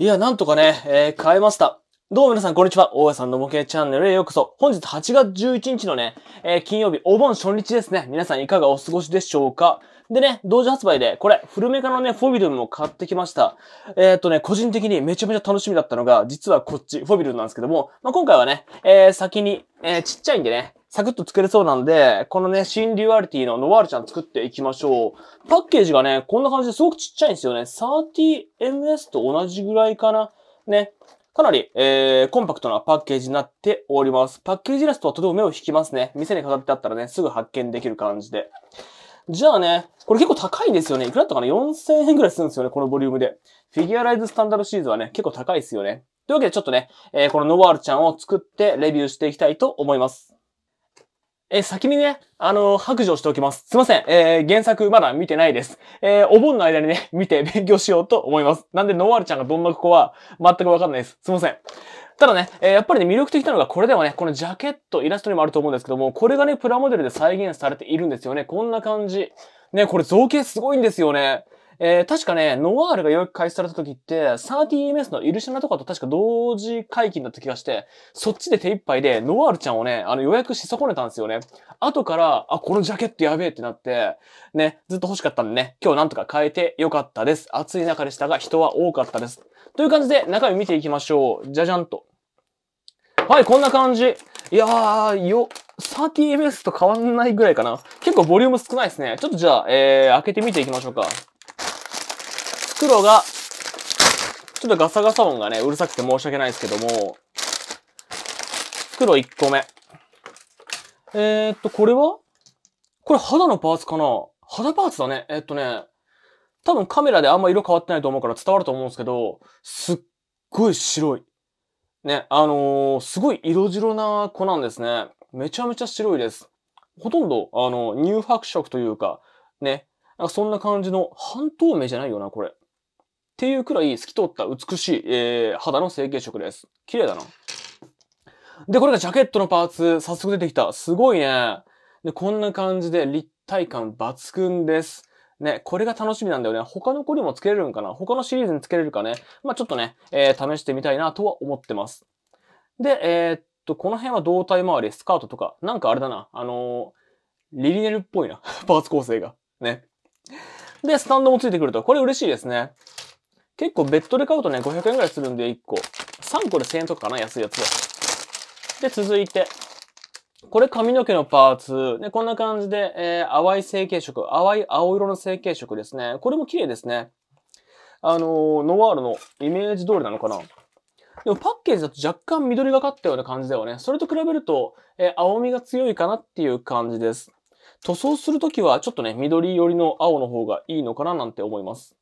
いや、なんとかね、えー、変えました。どうも皆さん、こんにちは。大家さんの模型チャンネルへようこそ。本日8月11日のね、えー、金曜日、お盆初日ですね。皆さんいかがお過ごしでしょうかでね、同時発売で、これ、古メカのね、フォビルムを買ってきました。えー、っとね、個人的にめちゃめちゃ楽しみだったのが、実はこっち、フォビルムなんですけども、まあ、今回はね、えー、先に、えー、ちっちゃいんでね、サクッと作れそうなんで、このね、新リュアリティのノワールちゃん作っていきましょう。パッケージがね、こんな感じですごくちっちゃいんですよね。30ms と同じぐらいかな。ね。かなり、えー、コンパクトなパッケージになっております。パッケージイラストはとても目を引きますね。店に飾ってあったらね、すぐ発見できる感じで。じゃあね、これ結構高いですよね。いくらだったかな ?4000 円くらいするんですよね、このボリュームで。フィギュアライズスタンダードシリーズはね、結構高いですよね。というわけでちょっとね、えー、このノワールちゃんを作ってレビューしていきたいと思います。えー、先にね、あのー、白状しておきます。すいません。えー、原作まだ見てないです。えー、お盆の間にね、見て勉強しようと思います。なんで、ノワールちゃんがどんな子は、全くわかんないです。すいません。ただね、えー、やっぱりね、魅力的なのがこれではね、このジャケット、イラストにもあると思うんですけども、これがね、プラモデルで再現されているんですよね。こんな感じ。ね、これ造形すごいんですよね。えー、確かね、ノワールがよく開始された時って、30ms のイルシナとかと確か同時解禁だった気がして、そっちで手一杯で、ノワールちゃんをね、あの予約し損ねたんですよね。後から、あ、このジャケットやべえってなって、ね、ずっと欲しかったんでね、今日なんとか変えてよかったです。暑い中でしたが、人は多かったです。という感じで、中身見ていきましょう。じゃじゃんと。はい、こんな感じ。いやー、よ、30ms と変わんないぐらいかな。結構ボリューム少ないですね。ちょっとじゃあ、えー、開けてみていきましょうか。袋が、ちょっとガサガサ音がね、うるさくて申し訳ないですけども、袋1個目。えー、っと、これはこれ肌のパーツかな肌パーツだね。えー、っとね、多分カメラであんま色変わってないと思うから伝わると思うんですけど、すっごい白い。ね、あのー、すごい色白な子なんですね。めちゃめちゃ白いです。ほとんど、あの、乳白色というか、ね、なんかそんな感じの半透明じゃないよな、これ。っていうくらい透き通った美しい、えー、肌の成型色です。綺麗だな。で、これがジャケットのパーツ、早速出てきた。すごいね。で、こんな感じで立体感抜群です。ね、これが楽しみなんだよね。他の子にもつけれるんかな他のシリーズにつけれるかね。まあ、ちょっとね、えー、試してみたいなとは思ってます。で、えー、っと、この辺は胴体周り、スカートとか、なんかあれだな、あのー、リリネルっぽいな。パーツ構成が。ね。で、スタンドもついてくると。これ嬉しいですね。結構別途で買うとね、500円ぐらいするんで、1個。3個で1000円とかかな、安いやつは。で、続いて。これ髪の毛のパーツ。ね、こんな感じで、えー、淡い成形色。淡い青色の成形色ですね。これも綺麗ですね。あのー、ノワールのイメージ通りなのかな。でもパッケージだと若干緑がかったような感じだよね。それと比べると、えー、青みが強いかなっていう感じです。塗装するときはちょっとね、緑寄りの青の方がいいのかななんて思います。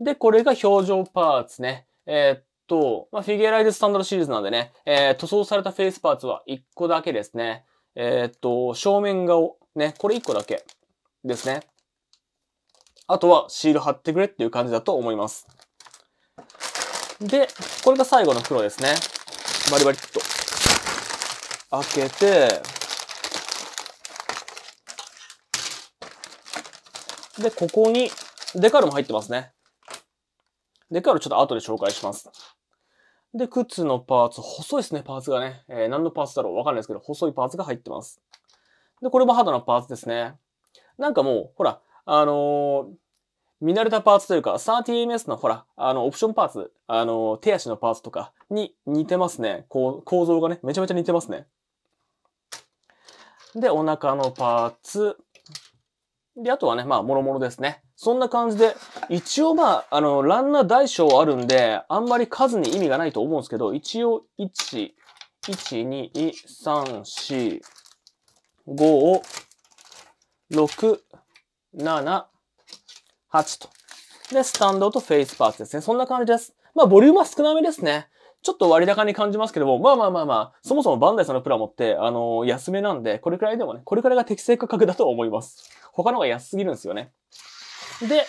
で、これが表情パーツね。えー、っと、まあ、フィギュアライズスタンダードシリーズなんでね、えー、塗装されたフェイスパーツは1個だけですね。えー、っと、正面顔、ね、これ1個だけですね。あとはシール貼ってくれっていう感じだと思います。で、これが最後の袋ですね。バリバリっと。開けて、で、ここに、デカールも入ってますね。でかいのちょっと後で紹介します。で、靴のパーツ、細いですね、パーツがね。えー、何のパーツだろうわかんないですけど、細いパーツが入ってます。で、これも肌のパーツですね。なんかもう、ほら、あのー、見慣れたパーツというか、30ms のほら、あの、オプションパーツ、あのー、手足のパーツとかに似てますね。こう、構造がね、めちゃめちゃ似てますね。で、お腹のパーツ。で、あとはね、まあ、もろもろですね。そんな感じで、一応まあ、あの、ランナー大小あるんで、あんまり数に意味がないと思うんですけど、一応、1、1、2、3、4、5、6、7、8と。で、スタンドとフェイスパーツですね。そんな感じです。まあ、ボリュームは少なめですね。ちょっと割高に感じますけども、まあまあまあまあ、そもそもバンダイさんのプラモって、あのー、安めなんで、これくらいでもね、これくらいが適正価格だと思います。他のが安すぎるんですよね。で、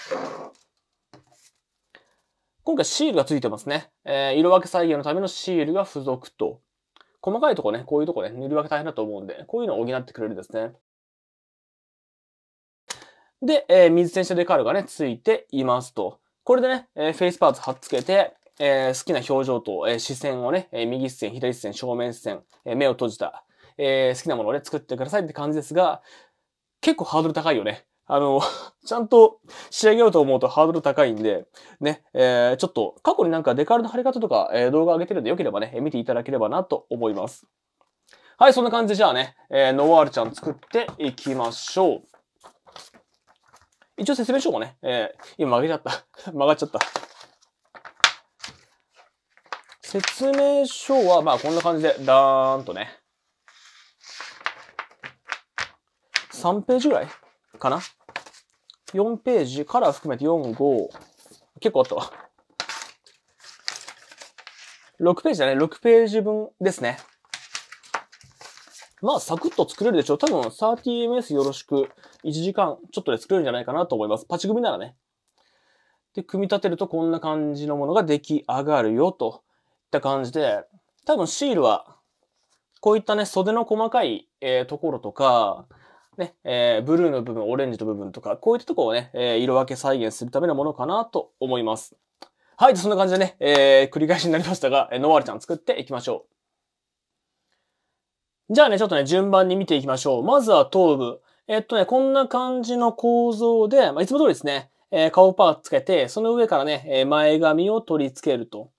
今回シールが付いてますね。えー、色分け再現のためのシールが付属と。細かいとこね、こういうとこね、塗り分け大変だと思うんで、こういうのを補ってくれるんですね。で、えー、水洗車デカールがね、付いていますと。これでね、えー、フェイスパーツ貼っつけて、えー、好きな表情と、えー、視線をね、えー、右視線、左視線、正面視線、えー、目を閉じた、えー、好きなものをね、作ってくださいって感じですが、結構ハードル高いよね。あの、ちゃんと仕上げようと思うとハードル高いんで、ね、えー、ちょっと過去になんかデカールの貼り方とか、えー、動画上げてるんでよければね、見ていただければなと思います。はい、そんな感じでじゃあね、えー、ノワールちゃん作っていきましょう。一応説明書もね、えー、今曲げちゃった。曲がっちゃった。説明書は、まあこんな感じで、ダーンとね。3ページぐらいかな ?4 ページから含めて4、5、結構あったわ。6ページだね。6ページ分ですね。まあ、サクッと作れるでしょう。多分、30ms よろしく1時間ちょっとで作れるんじゃないかなと思います。パチ組ならね。で、組み立てるとこんな感じのものが出来上がるよ、といった感じで、多分シールは、こういったね、袖の細かい、えー、ところとか、ね、えー、ブルーの部分、オレンジの部分とか、こういったとこをね、えー、色分け再現するためのものかなと思います。はい、そんな感じでね、えー、繰り返しになりましたが、えー、ノワールちゃん作っていきましょう。じゃあね、ちょっとね、順番に見ていきましょう。まずは頭部。えー、っとね、こんな感じの構造で、まあ、いつも通りですね、えー、顔パーつけて、その上からね、え前髪を取り付けると。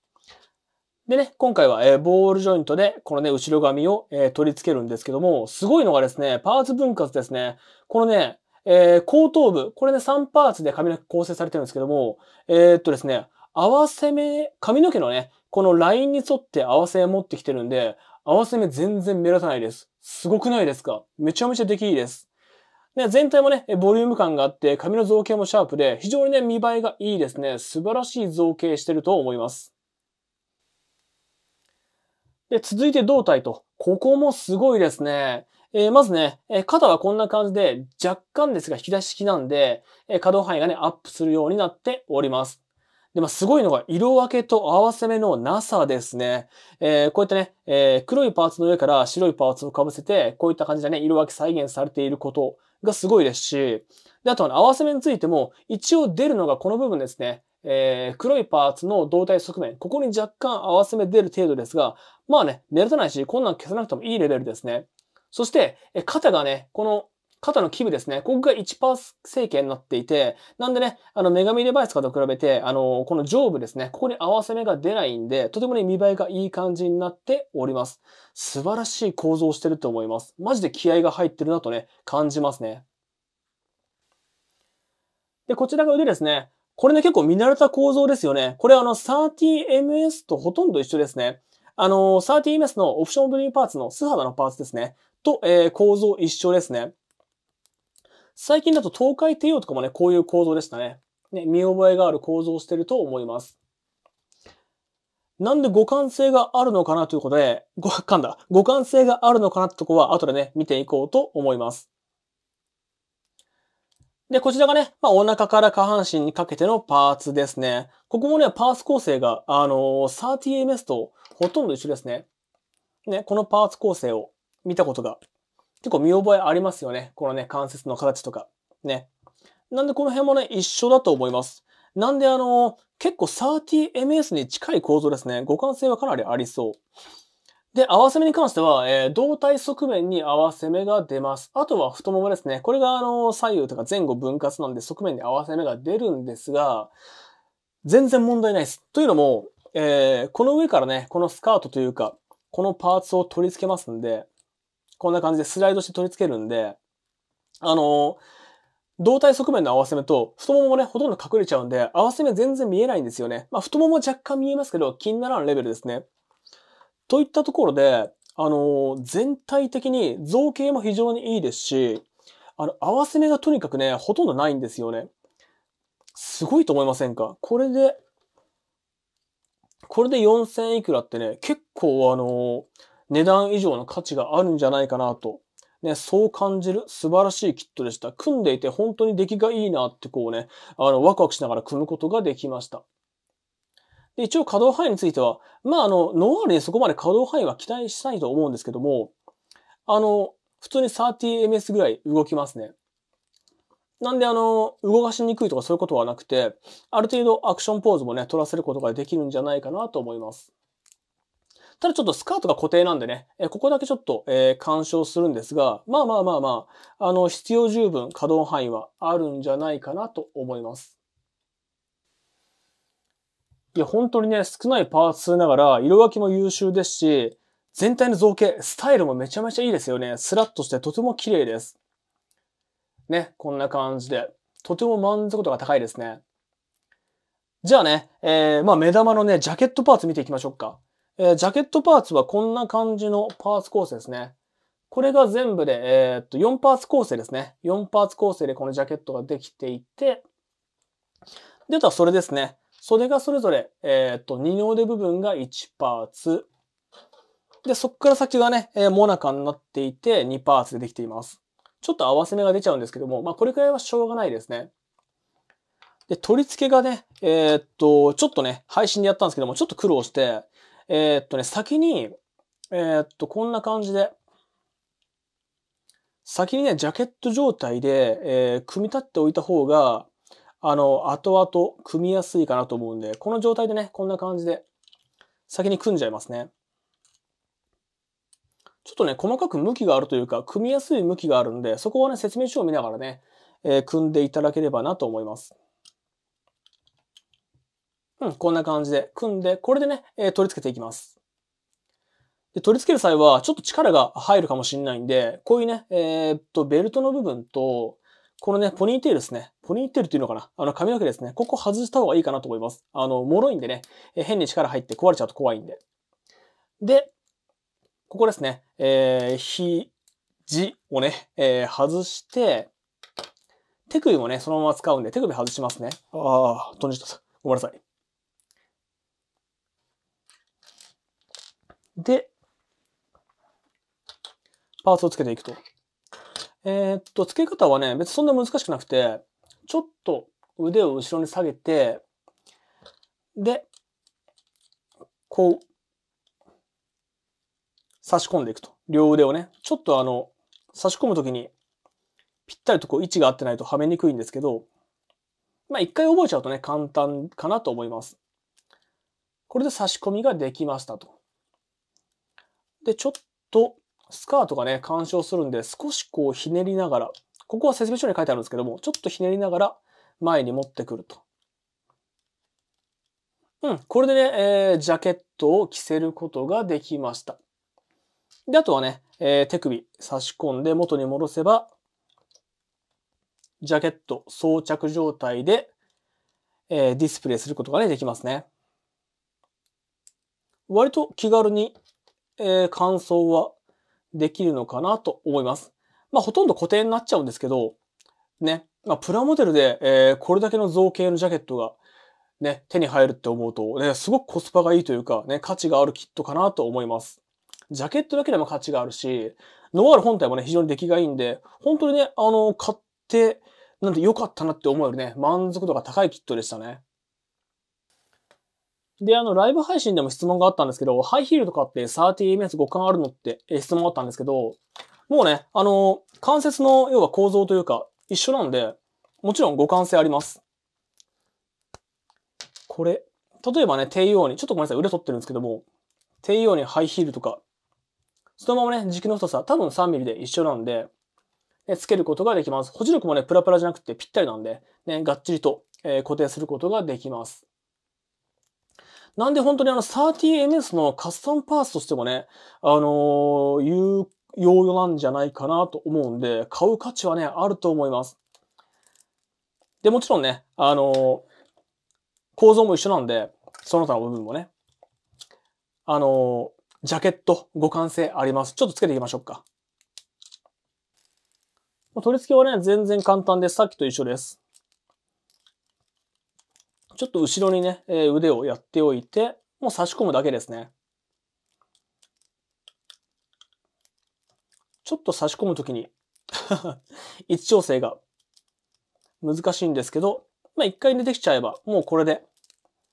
でね、今回は、えー、ボールジョイントで、このね、後ろ髪を、えー、取り付けるんですけども、すごいのがですね、パーツ分割ですね。このね、えー、後頭部、これね、3パーツで髪の毛構成されてるんですけども、えっとですね、合わせ目、髪の毛のね、このラインに沿って合わせ目持ってきてるんで、合わせ目全然目立たないです。すごくないですかめちゃめちゃ出来いいです。ね、全体もね、ボリューム感があって、髪の造形もシャープで、非常にね、見栄えがいいですね。素晴らしい造形してると思います。で、続いて胴体と、ここもすごいですね。えー、まずね、えー、肩はこんな感じで、若干ですが引き出し式なんで、えー、可動範囲がね、アップするようになっております。で、まあ、すごいのが、色分けと合わせ目のなさですね。えー、こういったね、えー、黒いパーツの上から白いパーツを被せて、こういった感じでね、色分け再現されていることがすごいですし、で、あと、合わせ目についても、一応出るのがこの部分ですね。えー、黒いパーツの胴体側面、ここに若干合わせ目出る程度ですが、まあね、目立たないし、こんなん消さなくてもいいレベルですね。そして、え肩がね、この肩の基部ですね。ここが1%パー成形になっていて、なんでね、あの、女神デバイスかと比べて、あの、この上部ですね、ここに合わせ目が出ないんで、とてもね、見栄えがいい感じになっております。素晴らしい構造をしてると思います。マジで気合が入ってるなとね、感じますね。で、こちらが腕ですね。これね、結構見慣れた構造ですよね。これあの 30ms とほとんど一緒ですね。あの 30ms のオプションオブリーパーツの素肌のパーツですね。と、えー、構造一緒ですね。最近だと東海帝王とかもね、こういう構造でしたね。ね、見覚えがある構造をしてると思います。なんで互換性があるのかなということで、ご、かんだ。互換性があるのかなってとこは後でね、見ていこうと思います。で、こちらがね、まあ、お腹から下半身にかけてのパーツですね。ここもね、パーツ構成が、あのー、30ms とほとんど一緒ですね。ね、このパーツ構成を見たことが、結構見覚えありますよね。このね、関節の形とか。ね。なんでこの辺もね、一緒だと思います。なんであのー、結構 30ms に近い構造ですね。互換性はかなりありそう。で、合わせ目に関しては、えー、胴体側面に合わせ目が出ます。あとは太ももですね。これがあの、左右とか前後分割なんで側面に合わせ目が出るんですが、全然問題ないです。というのも、えー、この上からね、このスカートというか、このパーツを取り付けますんで、こんな感じでスライドして取り付けるんで、あの胴体側面の合わせ目と太もももね、ほとんど隠れちゃうんで、合わせ目全然見えないんですよね。まあ、太もも若干見えますけど、気にならんレベルですね。といったところで、あの、全体的に造形も非常にいいですし、あの、合わせ目がとにかくね、ほとんどないんですよね。すごいと思いませんかこれで、これで4000いくらってね、結構あの、値段以上の価値があるんじゃないかなと。ね、そう感じる素晴らしいキットでした。組んでいて本当に出来がいいなってこうね、あの、ワクワクしながら組むことができました。で、一応稼働範囲については、まあ、あの、ノーアルにそこまで稼働範囲は期待したいと思うんですけども、あの、普通に 30ms ぐらい動きますね。なんで、あの、動かしにくいとかそういうことはなくて、ある程度アクションポーズもね、取らせることができるんじゃないかなと思います。ただちょっとスカートが固定なんでね、えここだけちょっと、えー、干渉するんですが、まあまあまあまあ、あの、必要十分稼働範囲はあるんじゃないかなと思います。や、本当にね、少ないパーツながら、色分けも優秀ですし、全体の造形、スタイルもめちゃめちゃいいですよね。スラッとしてとても綺麗です。ね、こんな感じで。とても満足度が高いですね。じゃあね、えー、まあ目玉のね、ジャケットパーツ見ていきましょうか。えー、ジャケットパーツはこんな感じのパーツ構成ですね。これが全部で、えー、っと、4パーツ構成ですね。4パーツ構成でこのジャケットができていて、で、あとはそれですね。袖がそれぞれ、えっ、と、二の腕部分が1パーツ。で、そこから先がね、えー、モナカになっていて2パーツでできています。ちょっと合わせ目が出ちゃうんですけども、まあこれくらいはしょうがないですね。で、取り付けがね、えー、っと、ちょっとね、配信でやったんですけども、ちょっと苦労して、えー、っとね、先に、えー、っと、こんな感じで、先にね、ジャケット状態で、え組み立っておいた方が、あの、後々組みやすいかなと思うんで、この状態でね、こんな感じで先に組んじゃいますね。ちょっとね、細かく向きがあるというか、組みやすい向きがあるんで、そこはね、説明書を見ながらね、えー、組んでいただければなと思います。うん、こんな感じで組んで、これでね、えー、取り付けていきます。で取り付ける際は、ちょっと力が入るかもしれないんで、こういうね、えー、っと、ベルトの部分と、このね、ポニーテールですね。ポニーテールっていうのかなあの、髪の毛ですね。ここ外した方がいいかなと思います。あの、脆いんでね、え変に力入って壊れちゃうと怖いんで。で、ここですね、えー、ひ、じをね、えー、外して、手首もね、そのまま使うんで、手首外しますね。ああ、飛んじった。ごめんなさい。で、パーツをつけていくと。えー、っと、付け方はね、別にそんな難しくなくて、ちょっと腕を後ろに下げて、で、こう、差し込んでいくと。両腕をね、ちょっとあの、差し込むときに、ぴったりとこう位置が合ってないとはめにくいんですけど、まあ一回覚えちゃうとね、簡単かなと思います。これで差し込みができましたと。で、ちょっとスカートがね、干渉するんで、少しこうひねりながら、ここは説明書に書いてあるんですけども、ちょっとひねりながら前に持ってくると。うん、これでね、えー、ジャケットを着せることができました。で、あとはね、えー、手首差し込んで元に戻せば、ジャケット装着状態で、えー、ディスプレイすることが、ね、できますね。割と気軽に、えー、感想はできるのかなと思います。まあ、ほとんど固定になっちゃうんですけど、ね、まあ、プラモデルで、えー、これだけの造形のジャケットが、ね、手に入るって思うと、ね、すごくコスパがいいというか、ね、価値があるキットかなと思います。ジャケットだけでも価値があるし、ノワール本体もね、非常に出来がいいんで、本当にね、あの、買って、なんて良かったなって思えるね、満足度が高いキットでしたね。で、あの、ライブ配信でも質問があったんですけど、ハイヒールとかって 30ms 互換あるのって質問があったんですけど、もうね、あの、関節の要は構造というか一緒なんで、もちろん互換性あります。これ、例えばね、低用に、ちょっとごめんなさい、腕取ってるんですけども、低用にハイヒールとか、そのままね、軸の太さ、多分 3mm で一緒なんで、ね、つけることができます。保持力もね、プラプラじゃなくてぴったりなんで、ね、がっちりと、えー、固定することができます。なんで本当にあの 30ms のカスタムパーツとしてもね、あの有用用なんじゃないかなと思うんで、買う価値はね、あると思います。で、もちろんね、あの構造も一緒なんで、その他の部分もね、あのジャケット、互換性あります。ちょっとつけていきましょうか。取り付けはね、全然簡単です。さっきと一緒です。ちょっと後ろにね、え腕をやっておいて、もう差し込むだけですね。ちょっと差し込むときに位置 調整が難しいんですけど、まあ、一回出てきちゃえば、もうこれで、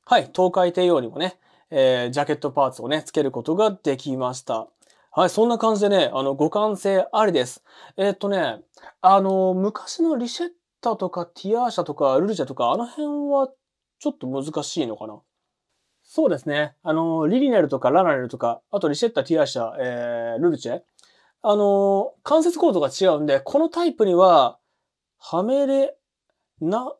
はい、東海帝王にもね、えー、ジャケットパーツをね、つけることができました。はい、そんな感じでね、あの、互換性ありです。えー、っとね、あの、昔のリシェッタとかティアーシャとかルルジャとか、あの辺はちょっと難しいのかな。そうですね。あの、リリネルとかラナネルとか、あとリシェッタ、ティアシャ、えー、ルルチェ。あの、関節コードが違うんで、このタイプには、はめれな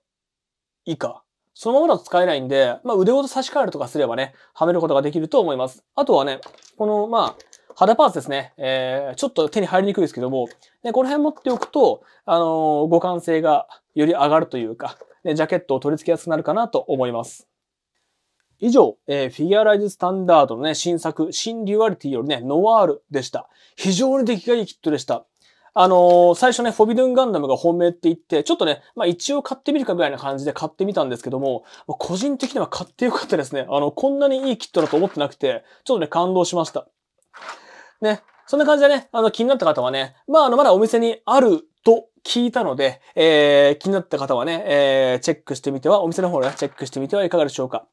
いか。そのままだと使えないんで、まあ、腕ごと差し替えるとかすればね、はめることができると思います。あとはね、この、まあ、肌パーツですね。えー、ちょっと手に入りにくいですけども、ね、この辺持っておくと、あのー、互換性がより上がるというか、ね、ジャケットを取り付けやすくなるかなと思います。以上、えー、フィギュアライズスタンダードのね、新作、新デュアリティよりね、ノワールでした。非常に出来がいいキットでした。あのー、最初ね、フォビドゥンガンダムが本命って言って、ちょっとね、まあ一応買ってみるかぐらいな感じで買ってみたんですけども、個人的には買ってよかったですね。あの、こんなにいいキットだと思ってなくて、ちょっとね、感動しました。ね。そんな感じでね、あの、気になった方はね、まあ、あの、まだお店にあると聞いたので、えー、気になった方はね、えー、チェックしてみては、お店の方で、ね、チェックしてみてはいかがでしょうか。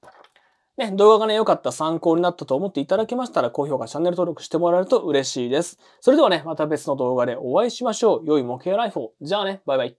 ね、動画がね、良かった、参考になったと思っていただけましたら、高評価、チャンネル登録してもらえると嬉しいです。それではね、また別の動画でお会いしましょう。良い模型ライフを。じゃあね、バイバイ。